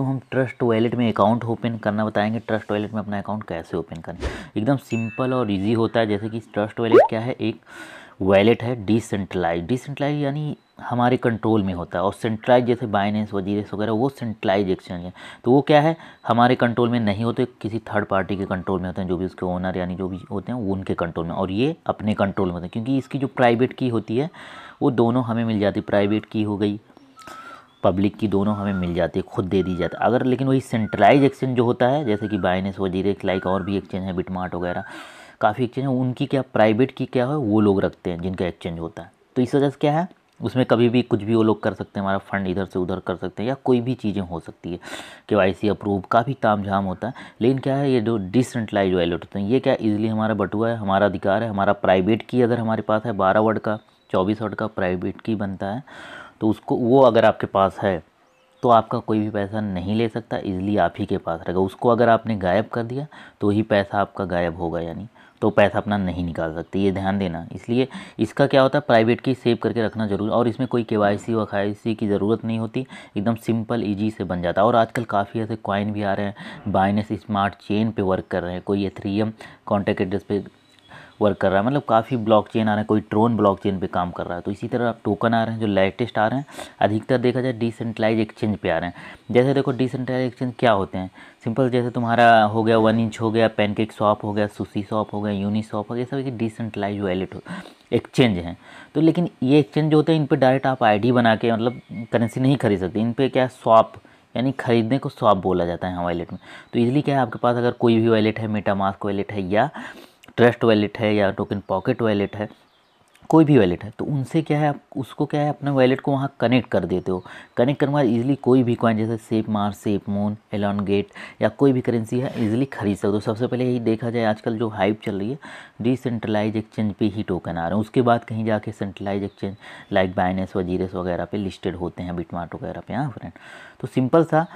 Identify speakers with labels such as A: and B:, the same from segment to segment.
A: video हम Trust Wallet में account open करना बताएंगे ट्रस्ट वॉलेट में अपना अकाउंट कैसे ओपन करें एकदम सिंपल और इजी होता है जैसे कि ट्रस्ट वॉलेट क्या है एक वॉलेट है डिसेंट्रलाइज डिसेंट्रलाइज यानी हमारे कंट्रोल में होता है और सेंट्रलाइज जैसे बाइनेंस वजीरे वगैरह वो सेंट्रलाइज एक्सचेंज है तो वो क्या है हमारे कंट्रोल में नहीं होते किसी थर्ड पार्टी के कंट्रोल में होते हैं जो भी उसके ओनर यानी जो भी होते हैं वो उनके कंट्रोल में और ये अपने कंट्रोल में होते हैं क्योंकि इसकी जो प्राइवेट की होती है वो दोनों हमें मिल जाती प्राइवेट की हो गई पब्लिक की दोनों हमें मिल जाती है खुद दे दी जाती है अगर लेकिन वही सेंट्रलाइज एक्सचेंज जो होता है जैसे कि बाइनेस वजीरेक्स लाइक और भी एक्सचेंज है बिटमार्ट वगैरह काफ़ी एक्सचेंज है उनकी क्या प्राइवेट की क्या है वो लोग रखते हैं जिनका एक्सचेंज होता है तो इस वजह से क्या है उसमें कभी भी कुछ भी वो लोग कर सकते हैं हमारा फंड इधर से उधर कर सकते हैं या कोई भी चीज़ें हो सकती है के वाई सी अप्रूव काफ़ी ताम झाम होता है लेकिन क्या है ये जो डिसेंट्रलाइज वैलेट होते हैं ये क्या इजीली हमारा बटुआ है हमारा अधिकार है हमारा प्राइवेट की अगर हमारे पास है बारह वर्ड का चौबीस वर्ड का प्राइवेट की बनता है तो उसको वो अगर आपके पास है तो आपका कोई भी पैसा नहीं ले सकता इजली आप ही के पास रहेगा उसको अगर आपने गायब कर दिया तो ही पैसा आपका गायब होगा यानी तो पैसा अपना नहीं निकाल सकते ये ध्यान देना इसलिए इसका क्या होता है प्राइवेट की सेव करके रखना जरूरी और इसमें कोई के वाई सी वाई की ज़रूरत नहीं होती एकदम सिंपल ईजी से बन जाता है और आजकल काफ़ी ऐसे कॉइन भी आ रहे हैं बाइनेस स्मार्ट चेन पे वर्क कर रहे हैं कोई एम कॉन्टैक्ट एड्रेस पे वर्क कर रहा है मतलब काफ़ी ब्लॉकचेन आ रहा है कोई ट्रोन ब्लॉकचेन पे काम कर रहा है तो इसी तरह आप टोकन आ रहे हैं जो लेटेस्ट आ रहे हैं अधिकतर देखा जाए डिसेंट्रलाइज एक्सचेंज पे आ रहे हैं जैसे देखो डिसेंट्रलाइज एक्सचेंज क्या होते हैं सिंपल जैसे तुम्हारा हो गया वन इंच हो गया पेनकेक शॉप हो गया सुशी शॉप हो गया यूनी शॉप हो गया सब एक डिसेंट्रलाइज वैलेट एक्सचेंज हैं तो लेकिन ये एक्सचेंज जो होते हैं इन पर डायरेक्ट आप आईडी बना के मतलब करेंसी नहीं खरीद सकते इन पर क्या शॉप यानी ख़रीदने को स्वाप बोला जाता है वैलेट में तो इजिली क्या है आपके पास अगर कोई भी वैलेट है मेटामास्क वैलेट है या ट्रस्ट वैलेट है या टोकन पॉकेट वैलेट है कोई भी वैलेट है तो उनसे क्या है आप उसको क्या है अपने वैलेट को वहाँ कनेक्ट कर देते हो कनेक्ट करने के बाद ईजिली कोई भी कॉइन जैसे सेप मार सेप मून एलॉन गेट या कोई भी करेंसी है ईजिली खरीद सकते हो सबसे पहले यही देखा जाए आजकल जो हाइप चल रही है डिसेंट्रलाइज एक्सचेंज पे ही टोकन आ रहे हैं उसके बाद कहीं जाके centralized exchange like Binance WazirX वगैरह पे लिस्टेड होते हैं बिटमार्ट वगैरह पे हाँ फ्रेंड तो सिंपल सा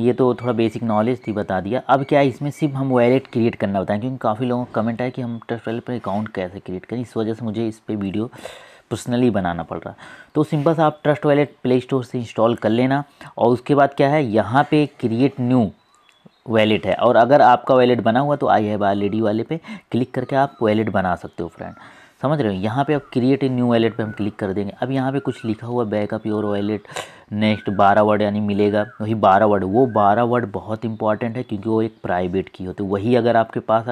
A: ये तो थोड़ा बेसिक नॉलेज थी बता दिया अब क्या है इसमें सिर्फ हम वैलेट क्रिएट करना बताएं क्योंकि काफ़ी लोगों का कमेंट आया कि हम ट्रस्ट वैलेट पर अकाउंट कैसे क्रिएट करें इस वजह से मुझे इस पर वीडियो पर्सनली बनाना पड़ रहा तो सिंपल सा आप ट्रस्ट वैलेट प्ले स्टोर से इंस्टॉल कर लेना और उसके बाद क्या है यहाँ पर क्रिएट न्यू वैलेट है और अगर आपका वैलेट बना हुआ तो आई हैव ऑलरेडी वाले पे क्लिक करके आप वैलेट बना सकते हो फ्रेंड समझ रहे हो यहाँ पे अब क्रिएट इन न्यू वॉलेट पे हम क्लिक कर देंगे अब यहाँ पे कुछ लिखा हुआ बैकअप योर वॉलेट नेक्स्ट बारह वर्ड यानी मिलेगा वही बारह वर्ड वो बारह वर्ड बहुत इंपॉर्टेंट है क्योंकि वो एक प्राइवेट की होती है वही अगर आपके पास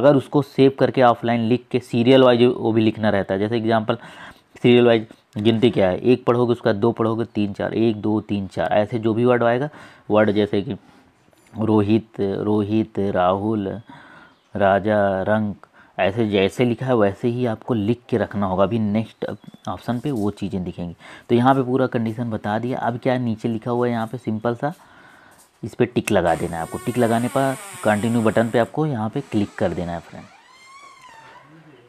A: अगर उसको सेव करके ऑफलाइन लिख के सीरियल वाइज वो भी लिखना रहता है जैसे एग्जाम्पल सीरियल वाइज गिनती क्या है एक पढ़ोगे उसका दो पढ़ोगे तीन चार एक दो तीन चार ऐसे जो भी वर्ड आएगा वर्ड जैसे कि रोहित रोहित राहुल राजा रंग ऐसे जैसे लिखा है वैसे ही आपको लिख के रखना होगा अभी नेक्स्ट ऑप्शन पे वो चीज़ें दिखेंगी तो यहाँ पे पूरा कंडीशन बता दिया अब क्या नीचे लिखा हुआ है यहाँ पे सिंपल सा इस पर टिक लगा देना है आपको टिक लगाने पर कंटिन्यू बटन पे आपको यहाँ पे क्लिक कर देना है फ्रेंड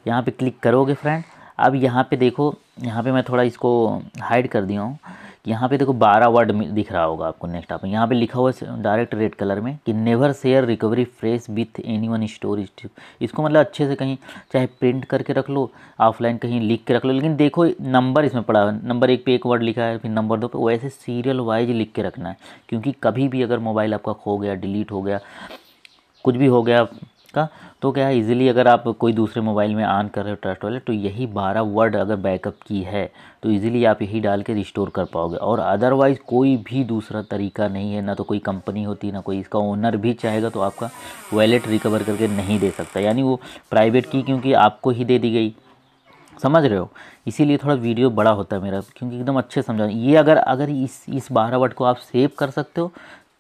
A: यहाँ पे क्लिक करोगे फ्रेंड अब यहाँ पर देखो यहाँ पर मैं थोड़ा इसको हाइड कर दिया हूँ यहाँ पे देखो बारह वर्ड दिख रहा होगा आपको नेक्स्ट आप यहाँ पे लिखा हुआ है डायरेक्ट रेड कलर में कि never share recovery phrase with anyone storage इसको मतलब अच्छे से कहीं चाहे प्रिंट करके रख लो ऑफलाइन कहीं लिख के रख लो लेकिन देखो नंबर इसमें पड़ा है नंबर एक पे एक वर्ड लिखा है फिर नंबर दो पे वैसे सीरियल वाइज लिख के रखना है क्योंकि कभी भी अगर मोबाइल आपका खो गया डिलीट हो गया कुछ भी हो गया का तो क्या है ईजिली अगर आप कोई दूसरे मोबाइल में ऑन कर रहे हो ट्रस्ट वाले तो यही बारह वर्ड अगर बैकअप की है तो ईजिली आप यही डाल के रिस्टोर कर पाओगे और अदरवाइज़ कोई भी दूसरा तरीका नहीं है ना तो कोई कंपनी होती ना कोई इसका ओनर भी चाहेगा तो आपका वॉलेट रिकवर करके नहीं दे सकता यानी वो प्राइवेट की क्योंकि आपको ही दे दी गई समझ रहे हो इसीलिए थोड़ा वीडियो बड़ा होता है मेरा क्योंकि एकदम अच्छे समझा ये अगर अगर इस इस बारह वर्ड को आप सेव कर सकते हो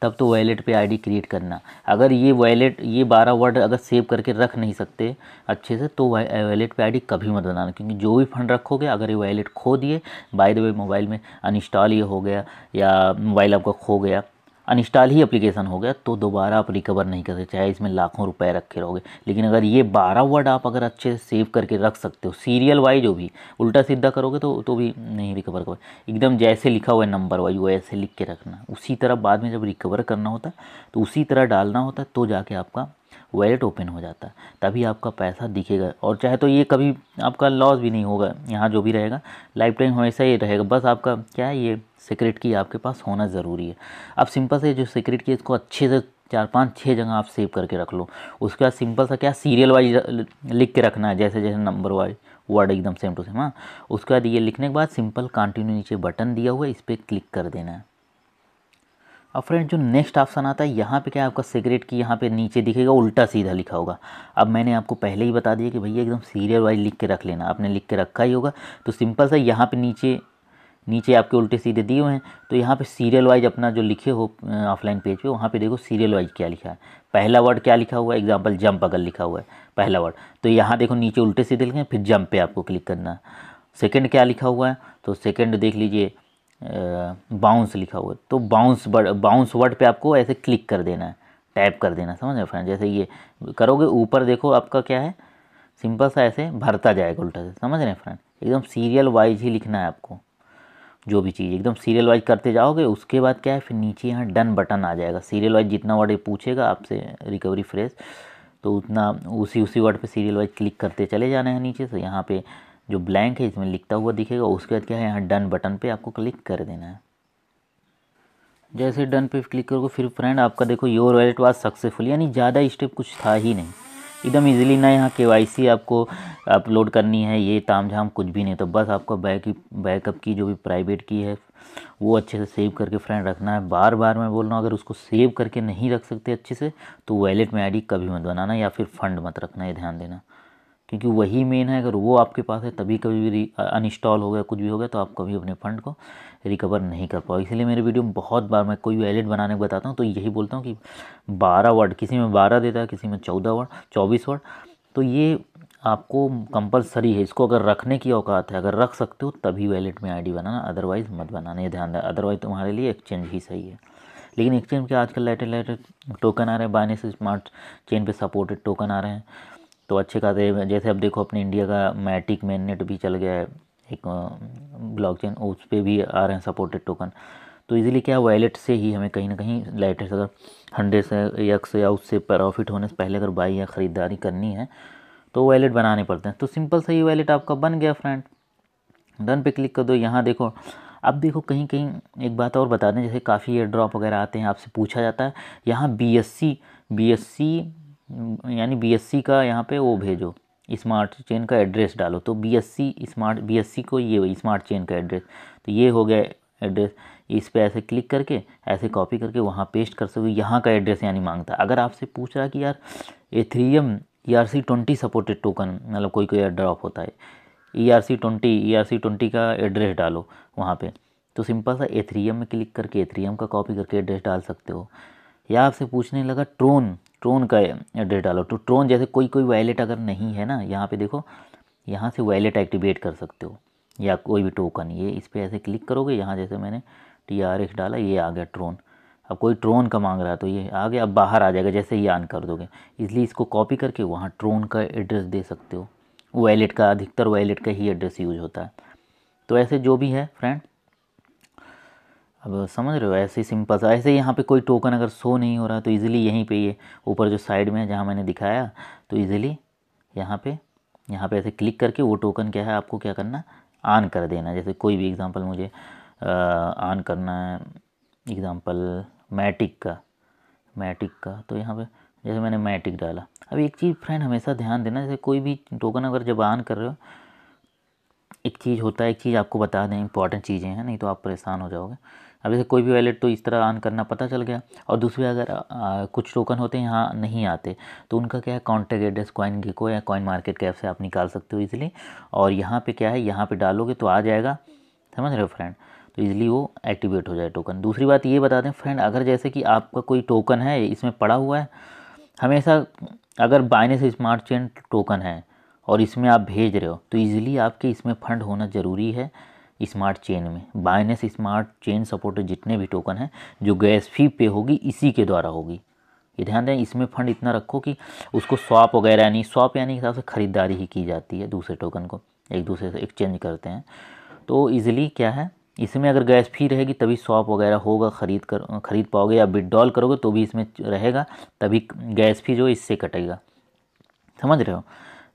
A: तब तो वैलेट पे आईडी क्रिएट करना अगर ये वैलेट ये बारह वर्ड अगर सेव करके रख नहीं सकते अच्छे से तो वैलेट पे आईडी कभी मत बनाना क्योंकि जो भी फंड रखोगे अगर ये वैलेट खो दिए बाय द वे मोबाइल में अनइंस्टॉल ये हो गया या मोबाइल आपका खो गया अनस्टॉल ही एप्लीकेशन हो गया तो दोबारा आप रिकवर नहीं कर सकते चाहे इसमें लाखों रुपए रखे रहोगे लेकिन अगर ये बारह वर्ड आप अगर अच्छे से सेव करके रख सकते हो सीरियल वाइज जो भी उल्टा सीधा करोगे तो तो भी नहीं रिकवर करोगे एकदम जैसे लिखा हुआ है नंबर वाइज वैसे लिख के रखना उसी तरह बाद में जब रिकवर करना होता तो उसी तरह डालना होता तो जाके आपका वैलेट ओपन हो जाता है तभी आपका पैसा दिखेगा और चाहे तो ये कभी आपका लॉस भी नहीं होगा यहाँ जो भी रहेगा लाइफ टाइम हमेशा ये रहेगा बस आपका क्या है ये सीक्रेट की आपके पास होना ज़रूरी है अब सिंपल से जो सीक्रेट की इसको अच्छे से चार पाँच छः जगह आप सेव करके रख लो उसके बाद सिंपल सा क्या सीरियल वाइज लिख के रखना है जैसे जैसे नंबर वाइज वर्ड एकदम सेम टू सेम हाँ उसके बाद ये लिखने के बाद सिंपल कंटिन्यू नीचे बटन दिया हुआ है इस पर क्लिक कर देना है अब फ्रेंड जो नेक्स्ट ऑप्शन आता है यहाँ पे क्या आपका सिगरेट की यहाँ पे नीचे दिखेगा उल्टा सीधा लिखा होगा अब मैंने आपको पहले ही बता दिया कि भैया एकदम सीरियल वाइज लिख के रख लेना आपने लिख के रखा ही होगा तो सिंपल सा यहाँ पे नीचे नीचे आपके उल्टे सीधे दिए हुए हैं तो यहाँ पे सीरियल वाइज अपना जो लिखे हो ऑफलाइन पेज पे वहाँ पे देखो सीरियल वाइज क्या लिखा है पहला वर्ड क्या लिखा हुआ है एग्जाम्पल जंप अगर लिखा हुआ है पहला वर्ड तो यहाँ देखो नीचे उल्टे सीधे लिखें फिर जंप पे आपको क्लिक करना है सेकेंड क्या लिखा हुआ है तो सेकेंड देख लीजिए बाउंस लिखा हुआ है तो बाउंस वर्ड बाउंस वर्ड पर आपको ऐसे क्लिक कर देना है टाइप कर देना समझ रहे फ्रेंड जैसे ये करोगे ऊपर देखो आपका क्या है सिंपल सा ऐसे भरता जाएगा उल्टा से समझ रहे हैं फ्रेंड एकदम सीरियल वाइज ही लिखना है आपको जो भी चीज़ एकदम सीरियल वाइज करते जाओगे उसके बाद क्या है फिर नीचे यहाँ डन बटन आ जाएगा सीरियल वाइज जितना वर्ड पूछेगा आपसे रिकवरी फ्रेश तो उतना उसी उसी वर्ड पे सीरियल वाइज क्लिक करते चले जाना है नीचे से यहाँ पे जो ब्लैंक है इसमें लिखता हुआ दिखेगा उसके बाद क्या है यहाँ डन बटन पर आपको क्लिक कर देना है जैसे डन पे क्लिक करोगे फिर फ्रेंड आपका देखो योर वैलेट वाज सक्सेसफुल यानी ज़्यादा स्टेप कुछ था ही नहीं एकदम इजीली ना यहाँ के आपको अपलोड करनी है ये ताम झाम कुछ भी नहीं तो बस आपको बैक बैकअप की जो भी प्राइवेट की है वो अच्छे से सेव करके फ्रेंड रखना है बार बार मैं बोल रहा हूँ अगर उसको सेव करके नहीं रख सकते अच्छे से तो वैलेट में आईडी कभी मत बनाना या फिर फंड मत रखना ये ध्यान देना क्योंकि वही मेन है अगर वो आपके पास है तभी कभी भी अनइंस्टॉल हो गया कुछ भी हो गया तो आप कभी अपने फ़ंड को रिकवर नहीं कर पाओ इसलिए मेरे वीडियो में बहुत बार मैं कोई वैलेट बनाने को बताता हूँ तो यही बोलता हूँ कि बारह वर्ड किसी में बारह देता है किसी में चौदह वर्ड चौबीस वर्ड तो ये आपको कंपलसरी है इसको अगर रखने की औकात है अगर रख सकते हो तभी वैलेट में आई बनाना अदरवाइज़ मत बनाना ये ध्यान दें अदरवाइज़ तुम्हारे लिए एक्सचेंज ही सही है लेकिन एक्सचेंज के आजकल लेटेस्ट लेटेस्ट टोकन आ रहे हैं बाइनेस स्मार्ट चेन पे सपोर्टेड टोकन आ रहे हैं तो अच्छे खाते जैसे अब देखो अपने इंडिया का मैटिक मेननेट भी चल गया है एक ब्लॉकचेन उस पर भी आ रहे हैं सपोर्टेड टोकन तो इजीली क्या वैलेट से ही हमें कहीं ना कहीं लेटेस्ट अगर हंड्रेड से से या उससे प्रॉफिट होने से पहले अगर बाई या ख़रीदारी करनी है तो वैलेट बनाने पड़ते हैं तो सिंपल सा ही वैलेट आपका बन गया फ्रेंड डन पे क्लिक कर दो यहाँ देखो अब देखो कहीं कहीं एक बात और बता दें जैसे काफ़ी एयर ड्रॉप वगैरह आते हैं आपसे पूछा जाता है यहाँ B S C B S C यानी बी का यहाँ पे वो भेजो स्मार्ट चेन का एड्रेस डालो तो सी स्मार्ट सी को ये स्मार्ट चेन का एड्रेस तो ये हो गया एड्रेस इस पर ऐसे क्लिक करके ऐसे कॉपी करके वहाँ पेस्ट कर सको यहाँ का एड्रेस यानी मांगता अगर आपसे पूछ रहा कि यार एथ्रीएम E R C twenty supported token मतलब कोई कोई ड्रॉप होता है E R C twenty E R C twenty का एड्रेस डालो वहाँ पे तो सिंपल सा एथ्रीएम में क्लिक करके एथ्रीएम का कॉपी करके एड्रेस डाल सकते हो या आपसे पूछने लगा ट्रोन ट्रोन का डेटा लो तो ट्रोन जैसे कोई कोई वैलेट अगर नहीं है ना यहाँ पे देखो यहाँ से वैलेट एक्टिवेट कर सकते हो या कोई भी टोकन ये इस पर ऐसे क्लिक करोगे यहाँ जैसे मैंने टी आर एक्स डाला ये आ गया ट्रोन अब कोई ट्रोन का मांग रहा है तो ये आ गया अब बाहर आ जाएगा जैसे ही ऑन कर दोगे इसलिए इसको कॉपी करके वहाँ ट्रोन का एड्रेस दे सकते हो वैलेट का अधिकतर वैलेट का ही एड्रेस यूज होता है तो ऐसे जो भी है फ्रेंड अब समझ रहे हो ऐसे ही सिंपल सा ऐसे यहाँ पे कोई टोकन अगर शो नहीं हो रहा तो इजीली यहीं पे ये ऊपर जो साइड में है जहाँ मैंने दिखाया तो इजीली यहाँ पे यहाँ पे ऐसे क्लिक करके वो टोकन क्या है आपको क्या करना ऑन कर देना जैसे कोई भी एग्ज़ाम्पल मुझे ऑन करना है एग्ज़ाम्पल मैटिक का मैटिक का तो यहाँ पर जैसे मैंने मैटिक डाला अब एक चीज़ फ्रेंड हमेशा ध्यान देना जैसे कोई भी टोकन अगर जब ऑन कर रहे हो एक चीज़ होता है एक चीज़ आपको बता दें इंपॉर्टेंट चीज़ें हैं नहीं तो आप परेशान हो जाओगे अब जैसे कोई भी वैलेट तो इस तरह ऑन करना पता चल गया और दूसरे अगर आ, कुछ टोकन होते हैं यहाँ नहीं आते तो उनका क्या है कॉन्टैक्ट एड्रेस कॉइन गिको या कॉइन मार्केट कैप से आप निकाल सकते हो इजिली और यहाँ पे क्या है यहाँ पे डालोगे तो आ जाएगा समझ रहे हो फ्रेंड तो इजीली वो एक्टिवेट हो जाए टोकन दूसरी बात ये बता दें फ्रेंड अगर जैसे कि आपका कोई टोकन है इसमें पड़ा हुआ है हमेशा अगर बाइनेस स्मार्ट चेन टोकन है और इसमें आप भेज रहे हो तो ईज़िली आपके इसमें फंड होना ज़रूरी है स्मार्ट चेन में बाइनेंस स्मार्ट चेन सपोर्टेड जितने भी टोकन हैं जो गैस फी पे होगी इसी के द्वारा होगी ये ध्यान दें इसमें फंड इतना रखो कि उसको स्वाप वगैरह यानी स्वाप यानी हिसाब से ख़रीदारी ही की जाती है दूसरे टोकन को एक दूसरे से एक्सचेंज करते हैं तो ईज़िली क्या है इसमें अगर गैस फी रहेगी तभी स्वाप वगैरह होगा ख़रीद कर ख़रीद पाओगे या विड्रॉल करोगे तो भी इसमें रहेगा तभी गैस फी जो इससे कटेगा समझ रहे हो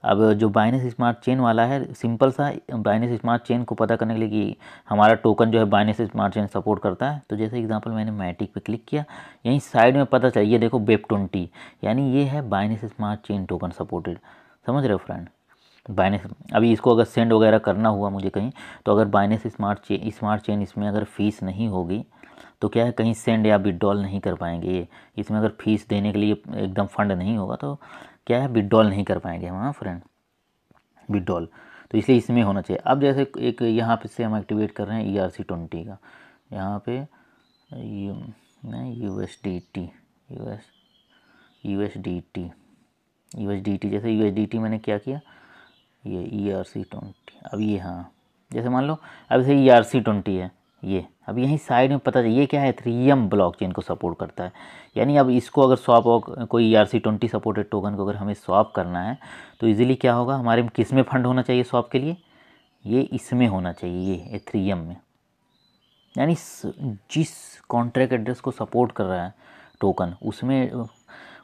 A: अब जो बाइनेंस स्मार्ट चेन वाला है सिंपल सा बाइनेंस स्मार्ट चेन को पता करने के लिए कि हमारा टोकन जो है बाइनेंस स्मार्ट चेन सपोर्ट करता है तो जैसे एग्जांपल मैंने मैटिक पे क्लिक किया यहीं साइड में पता चल ये देखो बेप ट्वेंटी यानी ये है Binance smart chain token supported समझ रहे हो फ्रेंड बाइनेंस अभी इसको अगर सेंड वगैरह करना हुआ मुझे कहीं तो अगर Binance smart chain smart chain इसमें अगर फीस नहीं होगी तो क्या है कहीं सेंड या विड्रॉल नहीं कर पाएंगे ये इसमें अगर फीस देने के लिए एकदम फंड नहीं होगा तो क्या है विड्रॉल नहीं कर पाएंगे हम हाँ फ्रेंड विड्रॉल तो इसलिए इसमें होना चाहिए अब जैसे एक यहाँ पे से हम एक्टिवेट कर रहे हैं ई आर सी ट्वेंटी का यहाँ पे U U S D T U S U S D T U S D T जैसे यू एस डी टी मैंने क्या किया ये ई आर सी ट्वेंटी अब ये हाँ जैसे मान लो अब जैसे ई आर सी ट्वेंटी है ये अब यहीं साइड में पता चाहिए क्या है ब्लॉक चेन को सपोर्ट करता है यानी अब इसको अगर स्वाप कोई E R C twenty supported token को अगर हमें स्वाप करना है तो इजीली क्या होगा हमारे किस में फंड होना चाहिए स्वाप के लिए ये इसमें होना चाहिए ये एम में यानी जिस कॉन्ट्रैक्ट एड्रेस को सपोर्ट कर रहा है टोकन उसमें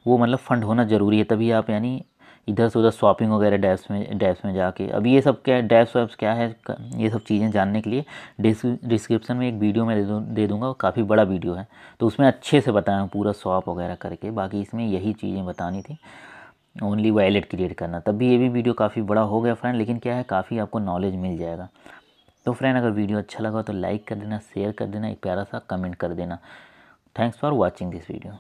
A: वो मतलब फ़ंड होना ज़रूरी है तभी आप यानी इधर से उधर शॉपिंग वगैरह डैप्स में डैप्स में जाके अब ये सब क्या डैप्स वैप्स क्या है ये सब चीज़ें जानने के लिए डिस्क्रिप्शन में एक वीडियो मैं दे, दूँ दे दूँगा काफ़ी बड़ा वीडियो है तो उसमें अच्छे से बताया पूरा शॉप वगैरह करके बाकी इसमें यही चीज़ें बतानी थी ओनली वैलेट क्रिएट करना तब भी ये भी वीडियो काफ़ी बड़ा हो गया फ्रेंड लेकिन क्या है काफ़ी आपको नॉलेज मिल जाएगा तो फ्रेंड अगर वीडियो अच्छा लगा तो लाइक कर देना शेयर कर देना एक प्यारा सा कमेंट कर देना thanks for watching this video